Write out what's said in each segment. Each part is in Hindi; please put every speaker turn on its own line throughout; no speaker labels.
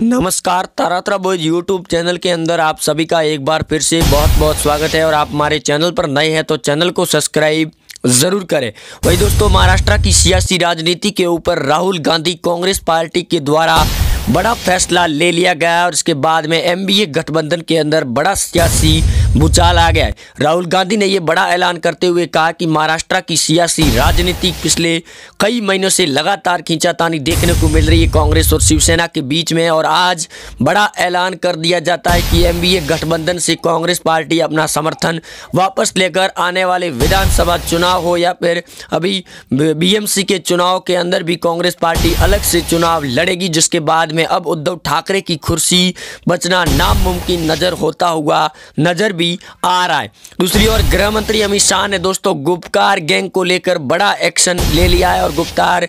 नमस्कार तारा बोज यूट्यूब चैनल के अंदर आप सभी का एक बार फिर से बहुत बहुत स्वागत है और आप हमारे चैनल पर नए हैं तो चैनल को सब्सक्राइब जरूर करें वही दोस्तों महाराष्ट्र की सियासी राजनीति के ऊपर राहुल गांधी कांग्रेस पार्टी के द्वारा बड़ा फैसला ले लिया गया और इसके बाद में एमबीए गठबंधन के अंदर बड़ा सियासी भूचाल आ गया है राहुल गांधी ने यह बड़ा ऐलान करते हुए कहा कि महाराष्ट्र की सियासी राजनीति पिछले कई महीनों से लगातार खींचातानी देखने को मिल रही है कांग्रेस और शिवसेना के बीच में और आज बड़ा ऐलान कर दिया जाता है कि एम गठबंधन से कांग्रेस पार्टी अपना समर्थन वापस लेकर आने वाले विधानसभा चुनाव हो या फिर अभी बीएमसी के चुनाव के अंदर भी कांग्रेस पार्टी अलग से चुनाव लड़ेगी जिसके बाद में अब उद्धव ठाकरे की कुर्सी बचना नामुमकिन नज़र होता हुआ नज़र भी आ रहा है दूसरी ओर गृह मंत्री अमित शाह ने दोस्तों गुप्तकार गैंग को लेकर बड़ा एक्शन ले लिया है और गुप्तकार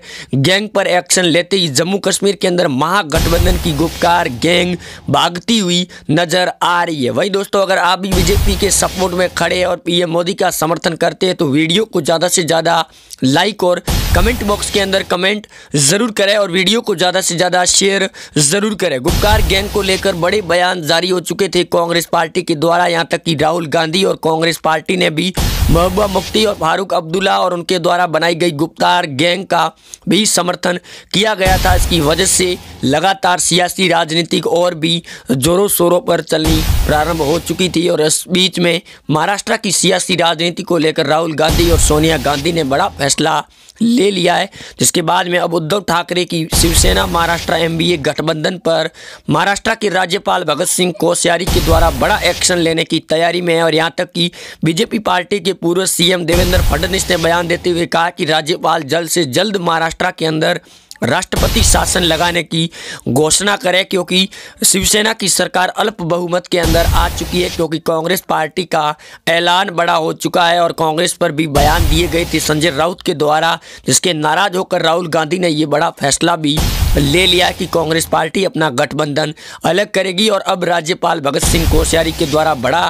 गैंग पर एक्शन लेते ही जम्मू कश्मीर के अंदर महागठबंधन की गुप्तकार गैंग भागती हुई नजर आ रही है वही दोस्तों अगर आप भी बीजेपी के सपोर्ट में खड़े और पीएम मोदी का समर्थन करते हैं तो वीडियो को ज़्यादा से ज़्यादा लाइक और कमेंट बॉक्स के अंदर कमेंट ज़रूर करें और वीडियो को ज़्यादा से ज़्यादा शेयर ज़रूर करें गुप्कार गैंग को लेकर बड़े बयान जारी हो चुके थे कांग्रेस पार्टी के द्वारा यहाँ तक कि राहुल गांधी और कांग्रेस पार्टी ने भी महबूबा मुफ्ती और फारूक अब्दुल्ला और उनके द्वारा बनाई गई गुप्तार गैंग का भी समर्थन किया गया था इसकी वजह से लगातार सियासी राजनीतिक और भी जोरों शोरों पर चलनी प्रारंभ हो चुकी थी और इस बीच में महाराष्ट्र की सियासी राजनीति को लेकर राहुल गांधी और सोनिया गांधी ने बड़ा फैसला ले लिया है जिसके बाद में अब उद्धव ठाकरे की शिवसेना महाराष्ट्र एमबीए गठबंधन पर महाराष्ट्र के राज्यपाल भगत सिंह कोश्यारी के द्वारा बड़ा एक्शन लेने की तैयारी में है और यहाँ तक कि बीजेपी पार्टी के पूर्व सीएम देवेंद्र फडणवीस ने बयान देते हुए कहा कि राज्यपाल जल्द से जल्द महाराष्ट्र के अंदर राष्ट्रपति शासन लगाने की घोषणा करे क्योंकि शिवसेना की सरकार अल्प बहुमत के अंदर आ चुकी है क्योंकि कांग्रेस पार्टी का ऐलान बड़ा हो चुका है और कांग्रेस पर भी बयान दिए गए थे संजय राउत के द्वारा जिसके नाराज होकर राहुल गांधी ने ये बड़ा फैसला भी ले लिया कि कांग्रेस पार्टी अपना गठबंधन अलग करेगी और अब राज्यपाल भगत सिंह कोश्यारी के द्वारा बड़ा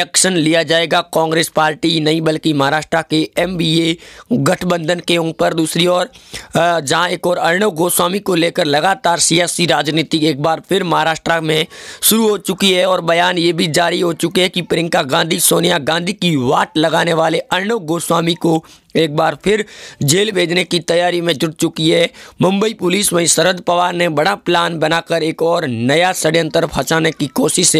एक्शन लिया जाएगा कांग्रेस पार्टी नहीं बल्कि महाराष्ट्र के एम गठबंधन के ऊपर दूसरी ओर जहां एक और अर्णव गोस्वामी को लेकर लगातार सियासी राजनीति एक बार फिर महाराष्ट्र में शुरू हो चुकी है और बयान ये भी जारी हो चुके हैं कि प्रियंका गांधी सोनिया गांधी की वाट लगाने वाले अर्णव गोस्वामी को एक बार फिर जेल भेजने की तैयारी में जुट चुकी है मुंबई पुलिस वहीं शरद पवार ने बड़ा प्लान बनाकर एक और नया षड्यंत्र फंसाने की कोशिश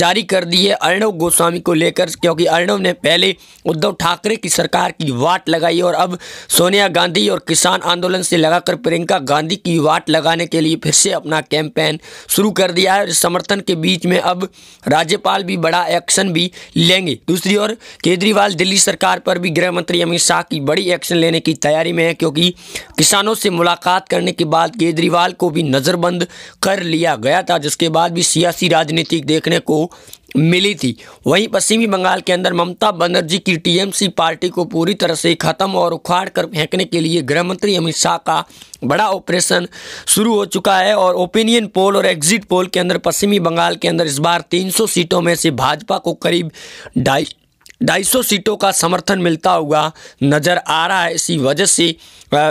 जारी कर दी है अर्णव गोस्वामी को लेकर क्योंकि अर्णव ने पहले उद्धव ठाकरे की सरकार की वाट लगाई और अब सोनिया गांधी और किसान आंदोलन से लगाकर प्रियंका गांधी की वाट लगाने के लिए फिर से अपना कैंपेन शुरू कर दिया है समर्थन के बीच में अब राज्यपाल भी बड़ा एक्शन भी लेंगे दूसरी ओर केजरीवाल दिल्ली सरकार पर भी गृह मंत्री अमित शाह की बड़ी एक्शन लेने की तैयारी में है क्योंकि किसानों से मुलाकात करने के बाद केजरीवाल को भी नज़रबंद कर लिया गया था जिसके बाद भी सियासी राजनीति देखने को मिली थी वहीं पश्चिमी बंगाल के अंदर ममता बनर्जी की टीएमसी पार्टी को पूरी तरह से ख़त्म और उखाड़ कर फेंकने के लिए गृहमंत्री अमित शाह का बड़ा ऑपरेशन शुरू हो चुका है और ओपिनियन पोल और एग्जिट पोल के अंदर पश्चिमी बंगाल के अंदर इस बार 300 सीटों में से भाजपा को करीब ढाई 250 सीटों का समर्थन मिलता हुआ नज़र आ रहा है इसी वजह से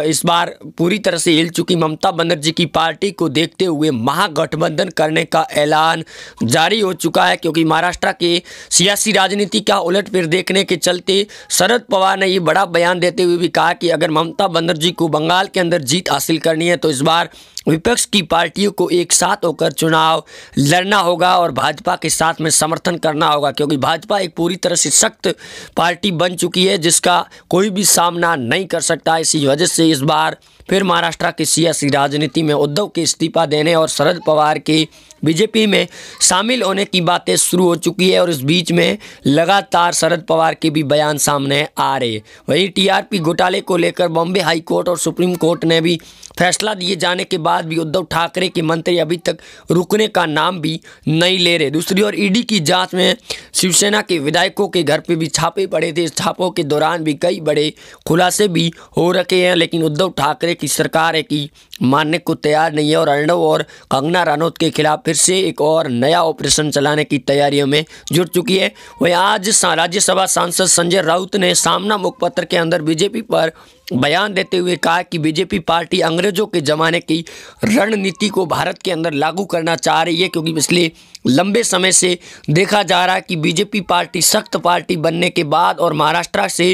इस बार पूरी तरह से हिल चुकी ममता बनर्जी की पार्टी को देखते हुए महागठबंधन करने का ऐलान जारी हो चुका है क्योंकि महाराष्ट्र के सियासी राजनीति का उलट फिर देखने के चलते शरद पवार ने ये बड़ा बयान देते हुए भी कहा कि अगर ममता बनर्जी को बंगाल के अंदर जीत हासिल करनी है तो इस बार विपक्ष की पार्टियों को एक साथ होकर चुनाव लड़ना होगा और भाजपा के साथ में समर्थन करना होगा क्योंकि भाजपा एक पूरी तरह से सख्त पार्टी बन चुकी है जिसका कोई भी सामना नहीं कर सकता इसी वजह से इस बार फिर महाराष्ट्र की सियासी राजनीति में उद्धव के इस्तीफा देने और शरद पवार के बीजेपी में शामिल होने की बातें शुरू हो चुकी है और इस बीच में लगातार शरद पवार के भी बयान सामने आ रहे वहीं टीआरपी घोटाले को लेकर बॉम्बे हाई कोर्ट और सुप्रीम कोर्ट ने भी फैसला दिए जाने के बाद भी उद्धव ठाकरे के मंत्री अभी तक रुकने का नाम भी नहीं ले रहे दूसरी ओर ईडी की जांच में शिवसेना के विधायकों के घर पर भी छापे पड़े थे इस छापों के दौरान भी कई बड़े खुलासे भी हो रखे हैं लेकिन उद्धव ठाकरे की सरकार है कि मानने को तैयार नहीं है और अर्णव और कंगना रानौत के खिलाफ फिर से एक और नया ऑपरेशन चलाने की तैयारियों में जुट चुकी है वहीं आज राज्यसभा सांसद संजय राउत ने सामना मुखपत्र के अंदर बीजेपी पर बयान देते हुए कहा कि बीजेपी पार्टी अंग्रेजों के ज़माने की रणनीति को भारत के अंदर लागू करना चाह रही है क्योंकि पिछले लंबे समय से देखा जा रहा है कि बीजेपी पार्टी सख्त पार्टी बनने के बाद और महाराष्ट्र से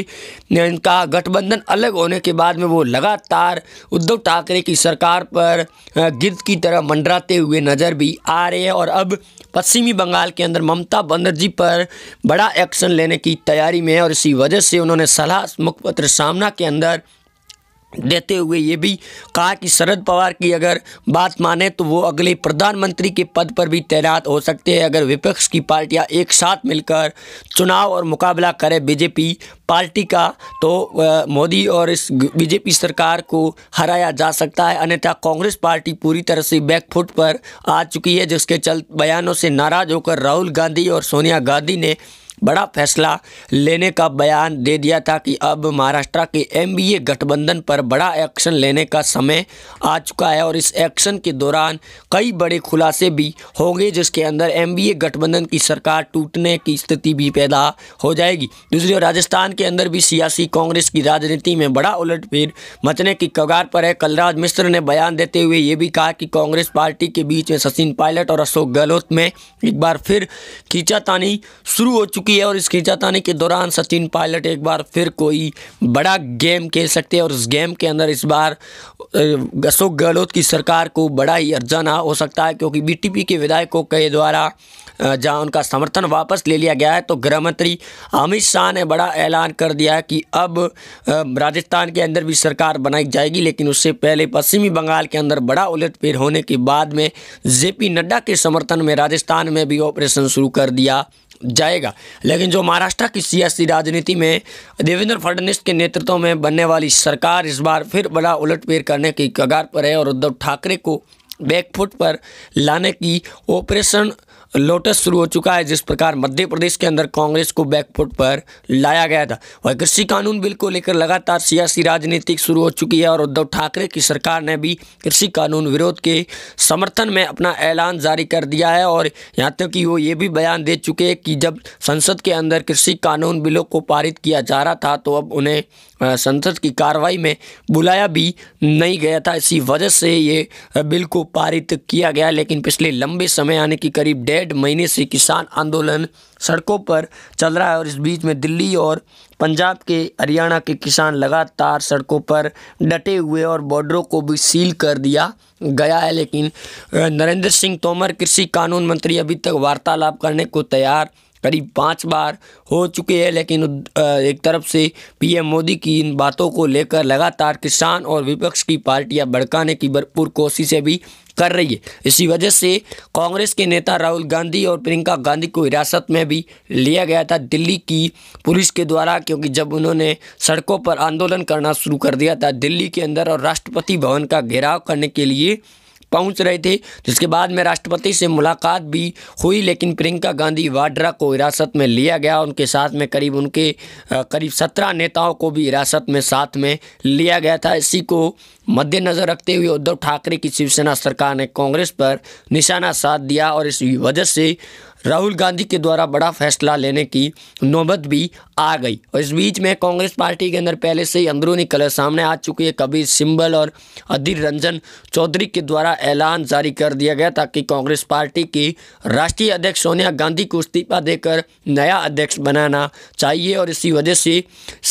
इनका गठबंधन अलग होने के बाद में वो लगातार उद्धव ठाकरे की सरकार पर गिद्ध की तरह मंडराते हुए नज़र भी आ रहे हैं और अब पश्चिमी बंगाल के अंदर ममता बनर्जी पर बड़ा एक्शन लेने की तैयारी में है और इसी वजह से उन्होंने सलाह मुखपत्र सामना के अंदर देते हुए ये भी कहा कि शरद पवार की अगर बात माने तो वो अगले प्रधानमंत्री के पद पर भी तैनात हो सकते हैं अगर विपक्ष की पार्टियां एक साथ मिलकर चुनाव और मुकाबला करे बीजेपी पार्टी का तो मोदी और इस बीजेपी सरकार को हराया जा सकता है अन्यथा कांग्रेस पार्टी पूरी तरह से बैकफुट पर आ चुकी है जिसके चल बयानों से नाराज होकर राहुल गांधी और सोनिया गांधी ने बड़ा फैसला लेने का बयान दे दिया था कि अब महाराष्ट्र के एमबीए गठबंधन पर बड़ा एक्शन लेने का समय आ चुका है और इस एक्शन के दौरान कई बड़े खुलासे भी होंगे जिसके अंदर एमबीए गठबंधन की सरकार टूटने की स्थिति भी पैदा हो जाएगी दूसरी ओर राजस्थान के अंदर भी सियासी कांग्रेस की राजनीति में बड़ा उलटफेर मचने की कगार पर है कलराज मिश्र ने बयान देते हुए ये भी कहा कि कांग्रेस पार्टी के बीच में सचिन पायलट और अशोक गहलोत में एक बार फिर खींचातानी शुरू हो चुकी की है और इस खींचातानी के दौरान सचिन पायलट एक बार फिर कोई बड़ा गेम खेल सकते हैं और उस गेम के अंदर इस बार अशोक गहलोत की सरकार को बड़ा ही अर्जाना हो सकता है क्योंकि बीटीपी के विधायकों के द्वारा जहां उनका समर्थन वापस ले लिया गया है तो गृहमंत्री अमित शाह ने बड़ा ऐलान कर दिया कि अब राजस्थान के अंदर भी सरकार बनाई जाएगी लेकिन उससे पहले पश्चिमी बंगाल के अंदर बड़ा फेर होने के बाद में जेपी नड्डा के समर्थन में राजस्थान में भी ऑपरेशन शुरू कर दिया जाएगा लेकिन जो महाराष्ट्र की सियासी राजनीति में देवेंद्र फडणवीस के नेतृत्व में बनने वाली सरकार इस बार फिर बड़ा उलटपेर करने की कगार पर है और उद्धव ठाकरे को बैकफुट पर लाने की ऑपरेशन लोटस शुरू हो चुका है जिस प्रकार मध्य प्रदेश के अंदर कांग्रेस को बैकफुट पर लाया गया था वह कृषि कानून बिल को लेकर लगातार सियासी राजनीति शुरू हो चुकी है और उद्धव ठाकरे की सरकार ने भी कृषि कानून विरोध के समर्थन में अपना ऐलान जारी कर दिया है और यहाँ तक कि वो ये भी बयान दे चुके हैं कि जब संसद के अंदर कृषि कानून बिलों को पारित किया जा रहा था तो अब उन्हें संसद की कार्रवाई में बुलाया भी नहीं गया था इसी वजह से ये बिल को पारित किया गया लेकिन पिछले लंबे समय आने की करीब डेढ़ डेढ़ महीने से किसान आंदोलन सड़कों पर चल रहा है और इस बीच में दिल्ली और पंजाब के हरियाणा के किसान लगातार सड़कों पर डटे हुए और बॉर्डरों को भी सील कर दिया गया है लेकिन नरेंद्र सिंह तोमर कृषि कानून मंत्री अभी तक वार्तालाप करने को तैयार करीब पाँच बार हो चुके हैं लेकिन एक तरफ से पीएम मोदी की इन बातों को लेकर लगातार किसान और विपक्ष की पार्टियां भड़काने की भरपूर कोशिशें भी कर रही है इसी वजह से कांग्रेस के नेता राहुल गांधी और प्रियंका गांधी को हिरासत में भी लिया गया था दिल्ली की पुलिस के द्वारा क्योंकि जब उन्होंने सड़कों पर आंदोलन करना शुरू कर दिया था दिल्ली के अंदर और राष्ट्रपति भवन का घेराव करने के लिए पहुंच रहे थे जिसके बाद में राष्ट्रपति से मुलाकात भी हुई लेकिन प्रियंका गांधी वाड्रा को हिरासत में लिया गया उनके साथ में करीब उनके करीब सत्रह नेताओं को भी हिरासत में साथ में लिया गया था इसी को मद्देनज़र रखते हुए उद्धव ठाकरे की शिवसेना सरकार ने कांग्रेस पर निशाना साध दिया और इस वजह से राहुल गांधी के द्वारा बड़ा फैसला लेने की नौबत भी आ गई और इस बीच में कांग्रेस पार्टी के अंदर पहले से ही अंदरूनी कलर सामने आ चुकी है कबीर सिंबल और अधीर रंजन चौधरी के द्वारा ऐलान जारी कर दिया गया ताकि कांग्रेस पार्टी की राष्ट्रीय अध्यक्ष सोनिया गांधी को इस्तीफा देकर नया अध्यक्ष बनाना चाहिए और इसी वजह से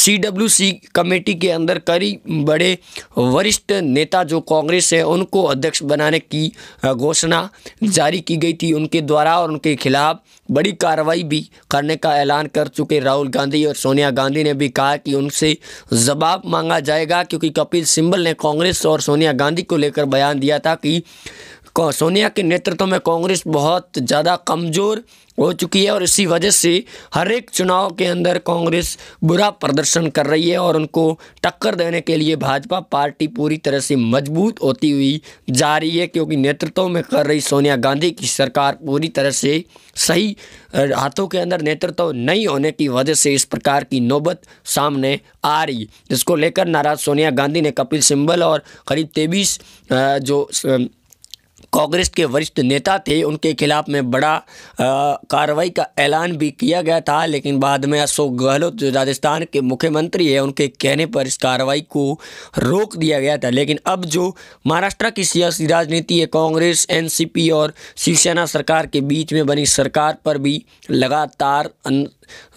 सी कमेटी के अंदर कई बड़े वरिष्ठ नेता जो कांग्रेस है उनको अध्यक्ष बनाने की घोषणा जारी की गई थी उनके द्वारा और उनके खिलाफ खिलाफ बड़ी कार्रवाई भी करने का ऐलान कर चुके राहुल गांधी और सोनिया गांधी ने भी कहा कि उनसे जवाब मांगा जाएगा क्योंकि कपिल सिंबल ने कांग्रेस और सोनिया गांधी को लेकर बयान दिया था कि सोनिया के नेतृत्व में कांग्रेस बहुत ज़्यादा कमज़ोर हो चुकी है और इसी वजह से हर एक चुनाव के अंदर कांग्रेस बुरा प्रदर्शन कर रही है और उनको टक्कर देने के लिए भाजपा पार्टी पूरी तरह से मजबूत होती हुई जा रही है क्योंकि नेतृत्व में कर रही सोनिया गांधी की सरकार पूरी तरह से सही हाथों के अंदर नेतृत्व नहीं होने की वजह से इस प्रकार की नौबत सामने आ रही जिसको लेकर नाराज सोनिया गांधी ने कपिल सिंबल और करीब तेबीस जो कांग्रेस के वरिष्ठ नेता थे उनके खिलाफ में बड़ा कार्रवाई का ऐलान भी किया गया था लेकिन बाद में अशोक गहलोत जो राजस्थान के मुख्यमंत्री है उनके कहने पर इस कार्रवाई को रोक दिया गया था लेकिन अब जो महाराष्ट्र की सियासी राजनीति है कांग्रेस एनसीपी और शिवसेना सरकार के बीच में बनी सरकार पर भी लगातार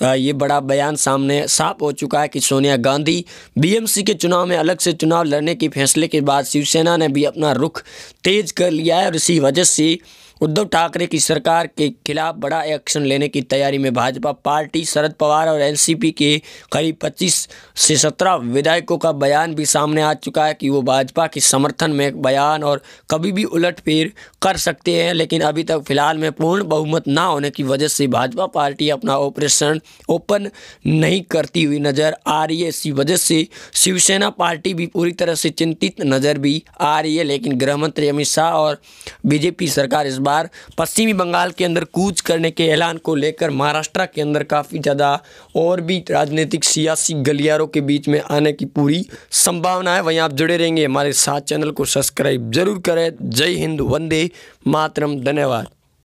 ये बड़ा बयान सामने साफ हो चुका है कि सोनिया गांधी बीएमसी के चुनाव में अलग से चुनाव लड़ने के फैसले के बाद शिवसेना ने भी अपना रुख तेज कर लिया है और इसी वजह से उद्धव ठाकरे की सरकार के खिलाफ बड़ा एक्शन लेने की तैयारी में भाजपा पार्टी शरद पवार और एनसीपी के करीब 25 से 17 विधायकों का बयान भी सामने आ चुका है कि वो भाजपा के समर्थन में बयान और कभी भी उलट फेर कर सकते हैं लेकिन अभी तक फिलहाल में पूर्ण बहुमत ना होने की वजह से भाजपा पार्टी अपना ऑपरेशन ओपन नहीं करती हुई नज़र आ रही है इसी वजह से शिवसेना पार्टी भी पूरी तरह से चिंतित नज़र भी आ रही है लेकिन गृहमंत्री अमित शाह और बीजेपी सरकार इस बार पश्चिमी बंगाल के अंदर कूच करने के ऐलान को लेकर महाराष्ट्र के अंदर काफ़ी ज़्यादा और भी राजनीतिक सियासी गलियारों के बीच में आने की पूरी संभावना है वहीं आप जुड़े रहेंगे हमारे साथ चैनल को सब्सक्राइब जरूर करें जय हिंद वंदे मातरम धन्यवाद